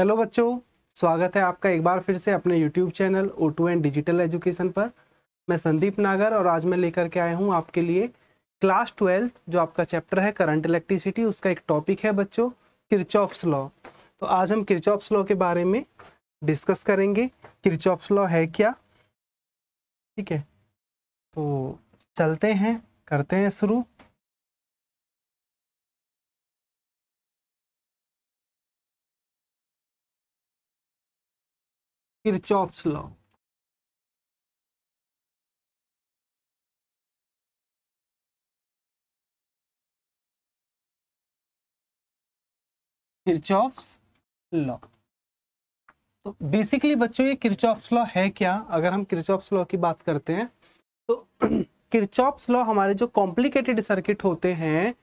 hello बच्चों स्वागत है आपका एक बार फिर से अपने YouTube channel O two and digital education पर मैं संदीप नागर और आज मैं लेकर के आया हूँ आपके लिए क्लास ट्वेल्थ जो आपका चैप्टर है करंट इलेक्ट्रिसिटी उसका एक टॉपिक है बच्चों किरचॉफ्स लॉ तो आज हम किरचॉफ्स लॉ के बारे में डिस्कस करेंगे किरचॉफ्स लॉ है क्या ठीक है तो चलते हैं करते हैं शुरू किरचॉफ्स लॉ किरचॉफ्स लॉ तो बेसिकली बच्चों ये किरचॉफ्स लॉ है क्या अगर हम किरचॉफ्स लॉ की बात करते हैं तो किरचॉफ्स लॉ हमारे जो कॉम्प्लिकेटेड सर्किट होते हैं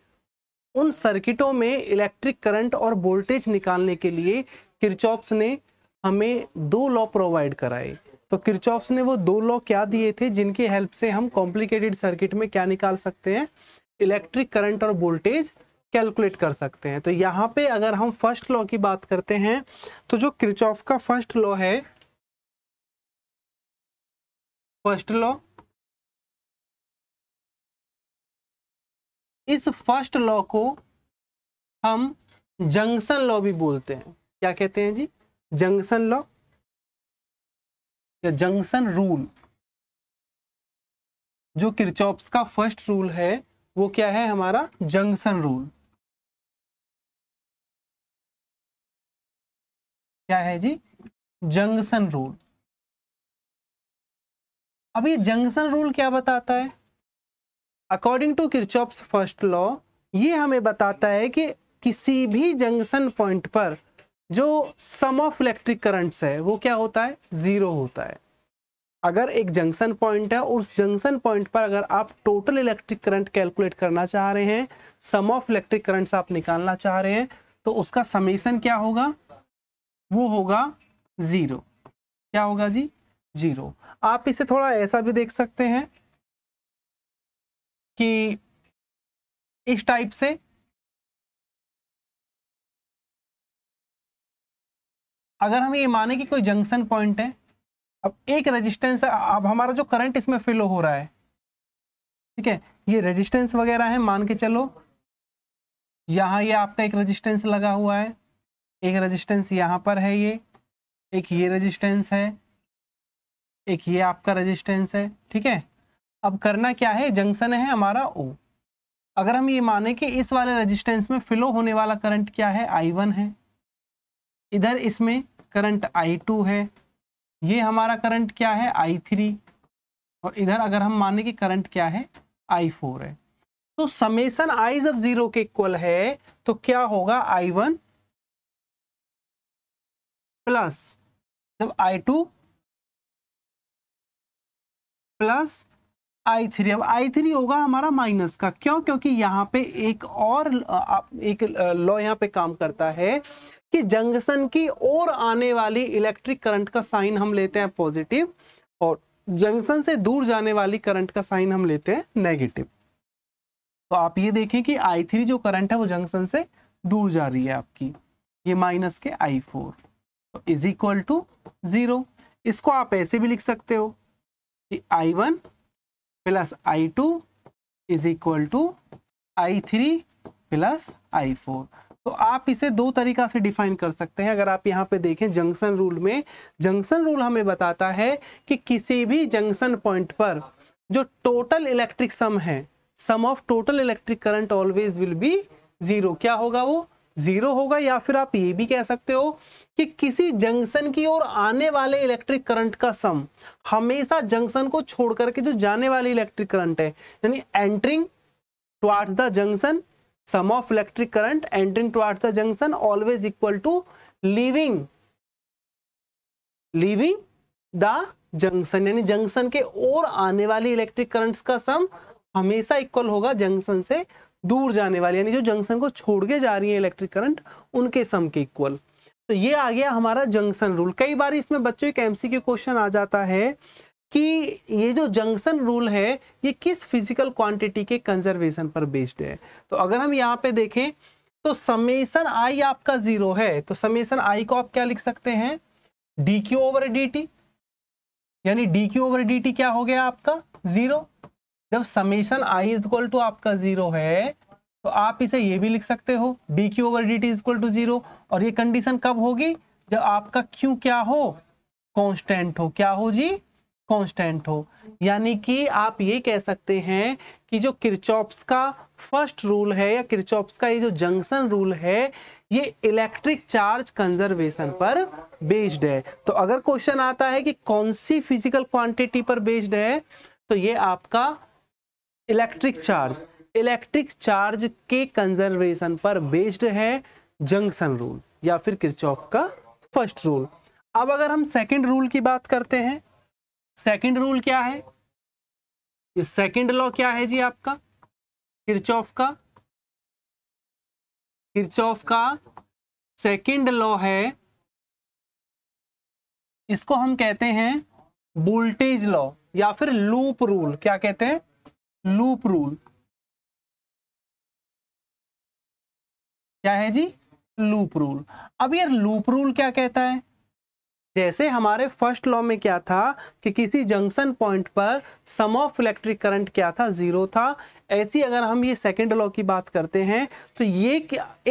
उन सर्किटों में इलेक्ट्रिक करंट और वोल्टेज निकालने के लिए किरचॉफ्स ने हमें दो लॉ प्रोवाइड कराए तो किरचॉफ्स ने वो दो लॉ क्या दिए थे जिनकी हेल्प से हम कॉम्प्लिकेटेड सर्किट में क्या निकाल सकते हैं इलेक्ट्रिक करंट और वोल्टेज कैलकुलेट कर सकते हैं तो यहाँ पे अगर हम फर्स्ट लॉ की बात करते हैं तो जो क्रिचॉफ का फर्स्ट लॉ है फर्स्ट लॉ इस फर्स्ट लॉ को हम जंक्शन लॉ भी बोलते हैं क्या कहते हैं जी जंक्शन लॉ या जंक्शन रूल जो किरचॉप्स का फर्स्ट रूल है वो क्या है हमारा जंक्शन रूल क्या है जी जंक्शन रूल अब ये जंक्शन रूल क्या बताता है according to Kirchhoff's first law ये हमें बताता है कि किसी भी जंक्शन पॉइंट पर जो सम ऑफ इलेक्ट्रिक करंट्स है वो क्या होता है ज़ीरो होता है अगर एक जंक्शन पॉइंट है उस जंक्शन पॉइंट पर अगर आप टोटल इलेक्ट्रिक करंट कैलकुलेट करना चाह रहे हैं सम ऑफ इलेक्ट्रिक करंट्स आप निकालना चाह रहे हैं तो उसका समेसन क्या होगा वो होगा ज़ीरो क्या होगा जी ज़ीरो आप इसे थोड़ा ऐसा भी देख सकते हैं कि इस टाइप से अगर हम ये माने कि कोई जंक्शन पॉइंट है अब एक रेजिस्टेंस अब हमारा जो करंट इसमें फिलो हो रहा है ठीक है ये रेजिस्टेंस वगैरह है मान के चलो यहाँ ये आपका एक रेजिस्टेंस लगा हुआ है एक रेजिस्टेंस यहाँ पर है ये एक ये रेजिस्टेंस है एक ये आपका रेजिस्टेंस है ठीक है अब करना क्या है जंक्शन है हमारा ओ अगर हम ये माने कि इस वाले रेजिस्टेंस में फ्लो होने वाला करंट क्या है आई वन है इधर इसमें करंट I2 है ये हमारा करंट क्या है I3 और इधर अगर हम माने कि करंट क्या है I4 है तो समेसन आई जब जीरो के इक्वल है तो क्या होगा I1 वन प्लस जब I2 to plus I three अब आई थ्री होगा हमारा माइनस का क्यों क्योंकि यहाँ पे एक और एक लॉ यहाँ पे काम करता है कि जंक्शन की ओर आने वाली इलेक्ट्रिक करंट का साइन हम लेते हैं पॉजिटिव और जंक्शन से दूर जाने वाली करंट का साइन हम लेते हैं नेगेटिव तो आप ये देखें कि आई थ्री जो करंट है वो जंक्शन से दूर जा रही है आपकी ये माइनस के आई फोर तो इज इक्वल टू जीरो इसको आप ऐसे भी लिख सकते हो कि I one plus I two is equal to I three plus I four तो आप इसे दो तरीका से डिफाइन कर सकते हैं अगर आप यहाँ पे देखें जंक्शन रूल में जंक्शन रूल हमें बताता है कि किसी भी जंक्शन पॉइंट पर जो टोटल इलेक्ट्रिक सम है sum of total electric current always will be zero क्या होगा वो जीरो होगा या फिर आप ये भी कह सकते हो कि किसी जंक्शन की ओर आने वाले इलेक्ट्रिक करंट का सम हमेशा जंक्शन को छोड़ करके जो जाने वाले इलेक्ट्रिक करंट है यानी entering towards the junction sum of electric current entering towards the junction always equal to leaving leaving the junction यानी जंक्शन के ओर आने वाली इलेक्ट्रिक करंट्स का सम हमेशा इक्वल होगा जंक्शन से दूर जाने वाली यानी जो जंक्शन को छोड़ के जा रही है इलेक्ट्रिक करंट उनके सम के इक्वल तो ये आ गया हमारा जंक्शन रूल कई बार इसमें बच्चों के एमसी क्वेश्चन आ जाता है कि ये जो जंक्शन रूल है ये किस फिजिकल क्वांटिटी के कंजर्वेशन पर बेस्ड है तो अगर हम यहाँ पे देखें तो समेसन आई आपका जीरो है तो समेसन आई को आप क्या लिख सकते हैं D Q over D T यानी D Q over D T क्या हो गया आपका जीरो जब summation I is equal to आपका जीरो है तो आप इसे ये भी लिख सकते हो D Q over D T is equal to zero और ये कंडीशन कब होगी जब आपका क्यू क्या हो कॉन्स्टेंट हो क्या हो जी कांस्टेंट हो यानी कि आप ये कह सकते हैं कि जो किरचॉप्स का फर्स्ट रूल है या किरचॉप्स का ये जो जंक्शन रूल है ये इलेक्ट्रिक चार्ज कंजर्वेशन पर बेस्ड है तो अगर क्वेश्चन आता है कि कौन सी फिजिकल क्वांटिटी पर बेस्ड है तो ये आपका इलेक्ट्रिक चार्ज इलेक्ट्रिक चार्ज के कंजर्वेशन पर बेस्ड है जंक्शन रूल या फिर किरचॉप का फर्स्ट रूल अब अगर हम सेकंड रूल की बात करते हैं सेकंड रूल क्या है ये सेकंड लॉ क्या है जी आपका किरचॉफ का किरचॉफ का सेकंड लॉ है इसको हम कहते हैं वोल्टेज लॉ या फिर लूप रूल क्या कहते हैं लूप रूल क्या है जी लूप रूल अब यार लूप रूल क्या कहता है जैसे हमारे फर्स्ट लॉ में क्या था कि किसी जंक्शन पॉइंट पर सम ऑफ इलेक्ट्रिक करंट क्या था जीरो था ऐसी अगर हम ये सेकेंड लॉ की बात करते हैं तो ये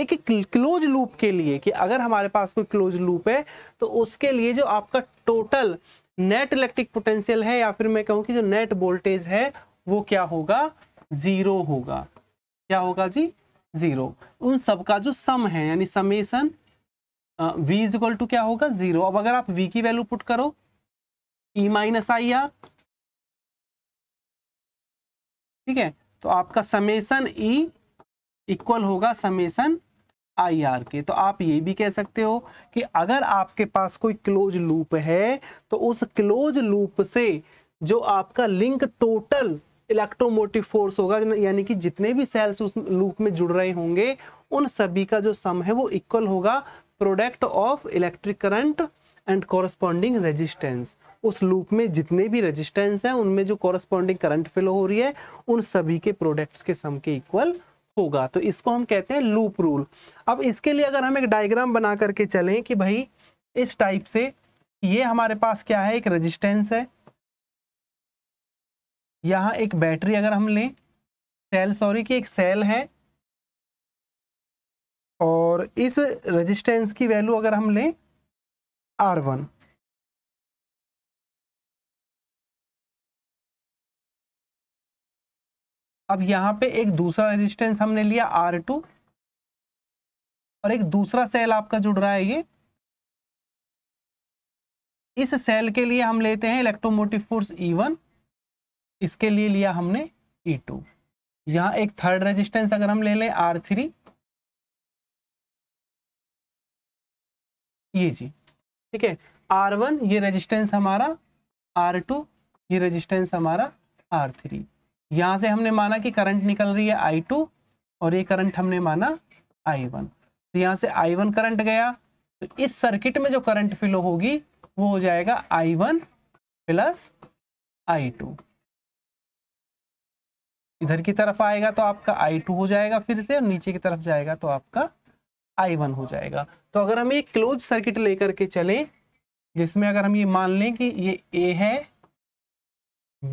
एक क्लोज लूप के लिए कि अगर हमारे पास कोई क्लोज लूप है तो उसके लिए जो आपका टोटल नेट इलेक्ट्रिक पोटेंशियल है या फिर मैं कहूँ कि जो नेट वोल्टेज है वो क्या होगा जीरो होगा क्या होगा जी जीरो उन सबका जो सम है यानी summation v is equal to क्या होगा जीरो अब अगर आप वी की वैल्यू पुट करो ई माइनस आई आर ठीक है तो आपका समेसन ई इक्वल होगा समेसन आई आर के तो आप ये भी कह सकते हो कि अगर आपके पास कोई क्लोज लूप है तो उस क्लोज लूप से जो आपका लिंक टोटल इलेक्ट्रोमोटिव फोर्स होगा यानी कि जितने भी सेल्स उस लूप में जुड़ रहे होंगे उन सभी का जो सम है वो इक्वल होगा product of electric current and corresponding resistance उस लूप में जितने भी रेजिस्टेंस हैं उनमें जो कॉरस्पॉन्डिंग करंट फ्लो हो रही है उन सभी के प्रोडक्ट्स के सम के इक्वल होगा तो इसको हम कहते हैं लूप रूल अब इसके लिए अगर हम एक डायग्राम बना करके चलें कि भाई इस टाइप से ये हमारे पास क्या है एक रजिस्टेंस है यहाँ एक बैटरी अगर हम लें सेल सॉरी कि एक सेल है और इस रेजिस्टेंस की वैल्यू अगर हम लें आर वन अब यहां पे एक दूसरा रेजिस्टेंस हमने लिया आर टू और एक दूसरा सेल आपका जुड़ रहा है ये इस सेल के लिए हम लेते हैं इलेक्ट्रोमोटिव फोर्स ई वन इसके लिए लिया हमने ई टू यहां एक थर्ड रेजिस्टेंस अगर हम ले लें आर थ्री ये जी ठीक है आर वन ये रेजिस्टेंस हमारा आर टू ये रेजिस्टेंस हमारा आर थ्री यहां से हमने माना कि करंट निकल रही है आई टू और ये करंट हमने माना आई वन तो यहां से आई वन करंट गया तो इस सर्किट में जो करंट फ्लो होगी वो हो जाएगा I one plus I two इधर की तरफ आएगा तो आपका आई टू हो जाएगा फिर से और नीचे की तरफ जाएगा तो आपका आई वन हो जाएगा तो अगर हम ये क्लोज सर्किट लेकर के चले जिसमें अगर हम ये मान लें कि ये ए है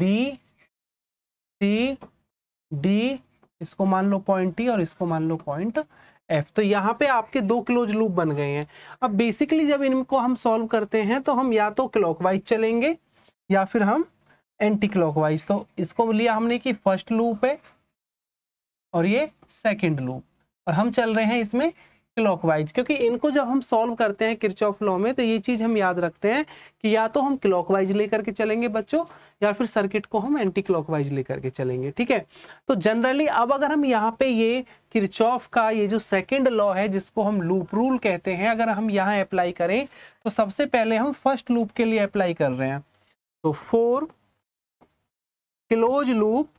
बी सी डी इसको मान लो पॉइंट टी e और इसको मान लो पॉइंट एफ तो यहाँ पे आपके दो क्लोज लूप बन गए हैं अब बेसिकली जब इनको हम सॉल्व करते हैं तो हम या तो क्लॉकवाइज चलेंगे या फिर हम एंटी क्लॉकवाइज तो इसको लिया हमने कि फर्स्ट लूप है और ये सेकंड लूप और हम चल रहे हैं इसमें क्लॉकवाइज क्योंकि इनको जब हम सॉल्व करते हैं किरचॉफ लॉ में तो ये चीज हम याद रखते हैं कि या तो हम क्लॉकवाइज लेकर के चलेंगे बच्चों या फिर सर्किट को हम एंटी क्लॉकवाइज लेकर के चलेंगे ठीक है तो जनरली अब अगर हम यहाँ पे ये किरचॉफ का ये जो सेकेंड लॉ है जिसको हम लूप रूल कहते हैं अगर हम यहाँ अप्लाई करें तो सबसे पहले हम फर्स्ट लूप के लिए अप्लाई कर रहे हैं तो for close loop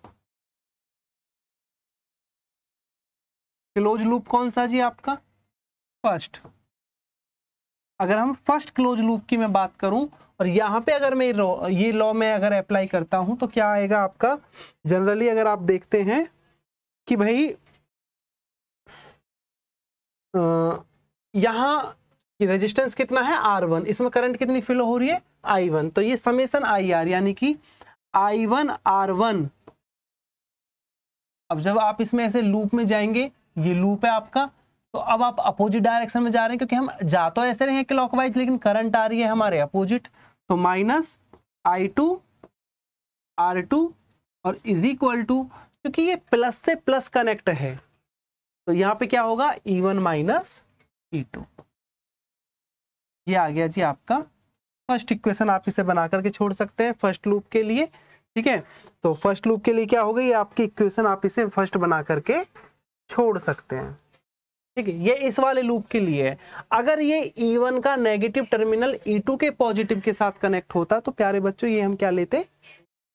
close loop कौन सा जी आपका फर्स्ट अगर हम फर्स्ट क्लोज लूप की मैं बात करूं और यहां पे अगर मैं ये लॉ में अगर अप्लाई करता हूं तो क्या आएगा आपका जनरली अगर आप देखते हैं कि भाई यहाँ रेजिस्टेंस कितना है आर वन इसमें करंट कितनी फिलो हो रही है आई वन तो ये समेसन आई आर यानी कि आई वन आर वन अब जब आप इसमें ऐसे लूप में जाएंगे ये लूप है आपका तो अब आप अपोजिट डायरेक्शन में जा रहे हैं क्योंकि हम जा तो ऐसे रहे हैं क्लॉकवाइज लेकिन करंट आ रही है हमारे अपोजिट तो minus I two R two और इज इक्वल टू क्योंकि ये प्लस से प्लस कनेक्ट है तो यहाँ पे क्या होगा E one minus E two ये आ गया जी आपका फर्स्ट इक्वेशन आप इसे बना करके छोड़ सकते हैं फर्स्ट लूप के लिए ठीक है तो फर्स्ट लूप के लिए क्या होगा ये आपकी इक्वेशन आप इसे फर्स्ट बना करके छोड़ सकते हैं ठीक है ये इस वाले लूप के लिए है अगर ये E1 का नेगेटिव टर्मिनल E2 के पॉजिटिव के साथ कनेक्ट होता तो प्यारे बच्चों ये हम क्या लेते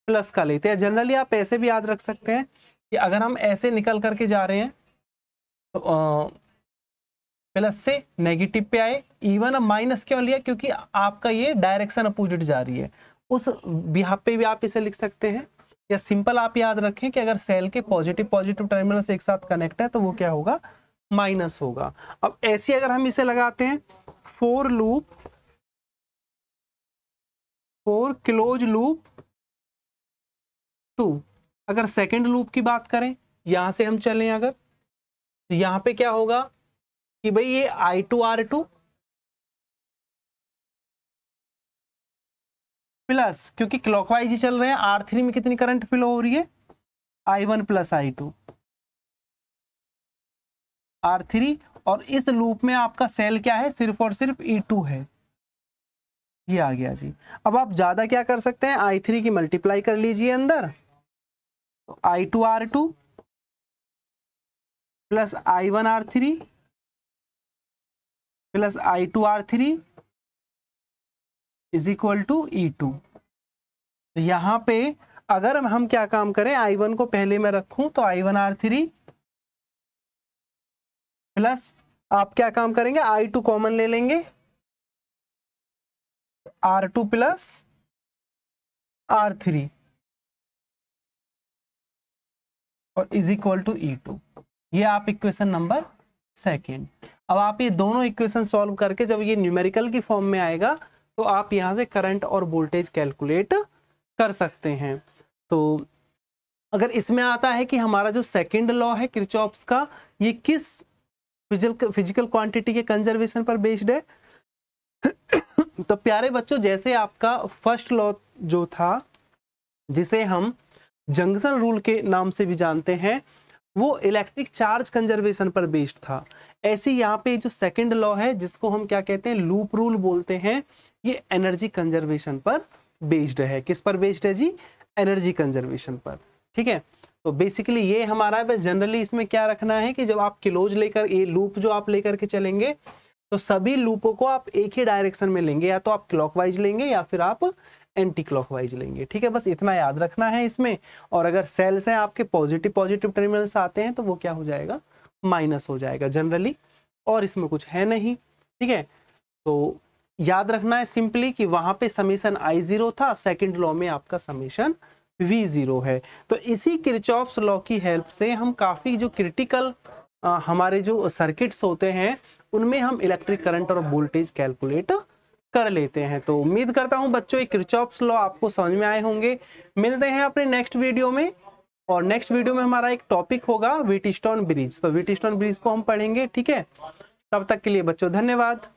प्लस का लेते हैं जनरली आप ऐसे भी याद रख सकते हैं कि अगर हम ऐसे निकल करके जा रहे हैं तो आ, प्लस से नेगेटिव पे आए E1 अब माइनस क्यों लिया क्योंकि आपका ये डायरेक्शन अपोजिट जा रही है उस बिहा पे भी आप इसे लिख सकते हैं या सिंपल आप याद रखें कि अगर सेल के पॉजिटिव पॉजिटिव टर्मिनल से एक साथ कनेक्ट है तो वो क्या होगा माइनस होगा अब ऐसे अगर हम इसे लगाते हैं for loop for close loop two अगर सेकंड लूप की बात करें यहां से हम चलें अगर तो यहां पे क्या होगा कि भाई ये I two R two plus क्योंकि क्लॉकवाइज ही चल रहे हैं आर थ्री में कितनी करंट फ्लो हो रही है I one plus I two R three और इस लूप में आपका सेल क्या है सिर्फ और सिर्फ ई e टू है ये आ गया जी अब आप ज़्यादा क्या कर सकते हैं आई थ्री की मल्टीप्लाई कर लीजिए अंदर तो I two R two plus I one R three plus I two R three is equal to E two यहां पे अगर हम क्या काम करें आई वन को पहले में रखूं तो I one R three plus आप क्या काम करेंगे आई टू कॉमन ले लेंगे R two plus R three और is equal to E two ये आप इक्वेशन नंबर सेकेंड अब आप ये दोनों इक्वेशन सॉल्व करके जब ये न्यूमेरिकल की फॉर्म में आएगा तो आप यहाँ से करंट और वोल्टेज कैलकुलेट कर सकते हैं तो अगर इसमें आता है कि हमारा जो सेकंड लॉ है क्रिचॉप्स का ये किस फिजिकल क्वांटिटी के कंजर्वेशन पर बेस्ड है तो प्यारे बच्चों जैसे आपका फर्स्ट लॉ जो था जिसे हम जंक्शन रूल के नाम से भी जानते हैं वो इलेक्ट्रिक चार्ज कंजर्वेशन पर बेस्ड था ऐसे यहाँ पे जो सेकंड लॉ है जिसको हम क्या कहते हैं लूप रूल बोलते हैं ये एनर्जी कंजर्वेशन पर बेस्ड है किस पर बेस्ड है जी एनर्जी कंजर्वेशन पर ठीक है तो बेसिकली ये हमारा बस जनरली इसमें क्या रखना है कि जब आप क्लोज लेकर ये लूप जो आप लेकर के चलेंगे तो सभी लूपों को आप एक ही डायरेक्शन में लेंगे या तो आप क्लॉकवाइज लेंगे या फिर आप एंटी क्लॉकवाइज लेंगे ठीक है बस इतना याद रखना है इसमें और अगर सेल्स हैं आपके पॉजिटिव पॉजिटिव टर्मिनल्स आते हैं तो वो क्या हो जाएगा माइनस हो जाएगा जनरली और इसमें कुछ है नहीं ठीक है तो याद रखना है सिंपली कि वहां पे समीशन आई जीरो था सेकेंड लॉ में आपका समीशन वी ज़ीरो है तो इसी किरचॉप्स लॉ की हेल्प से हम काफ़ी जो क्रिटिकल हमारे जो सर्किट्स होते हैं उनमें हम इलेक्ट्रिक करंट और वोल्टेज कैलकुलेट कर लेते हैं तो उम्मीद करता हूं बच्चों एक क्रिचॉप्स लॉ आपको समझ में आए होंगे मिलते हैं अपने नेक्स्ट वीडियो में और नेक्स्ट वीडियो में हमारा एक टॉपिक होगा विटिस्टॉन ब्रिज तो विटिस्टॉन ब्रिज को हम पढ़ेंगे ठीक है तब तक के लिए बच्चों धन्यवाद